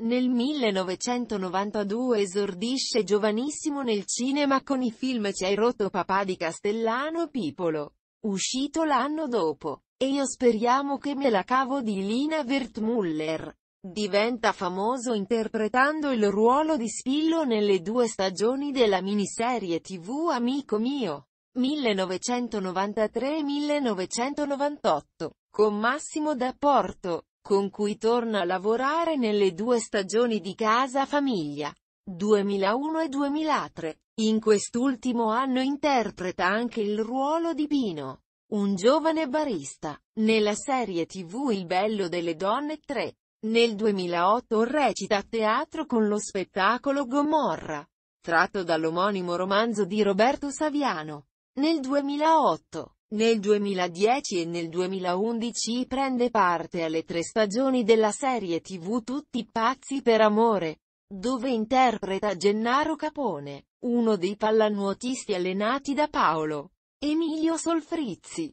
Nel 1992 esordisce giovanissimo nel cinema con i film Ci hai rotto papà di Castellano Pipolo, uscito l'anno dopo, e Io speriamo che me la cavo di Lina Wertmuller. Diventa famoso interpretando il ruolo di Spillo nelle due stagioni della miniserie tv Amico mio, 1993-1998, con Massimo D'Apporto con cui torna a lavorare nelle due stagioni di Casa Famiglia, 2001 e 2003. In quest'ultimo anno interpreta anche il ruolo di Pino, un giovane barista, nella serie tv Il bello delle donne 3. Nel 2008 recita a teatro con lo spettacolo Gomorra, tratto dall'omonimo romanzo di Roberto Saviano. Nel 2008 nel 2010 e nel 2011 prende parte alle tre stagioni della serie tv Tutti pazzi per amore, dove interpreta Gennaro Capone, uno dei pallanuotisti allenati da Paolo Emilio Solfrizzi.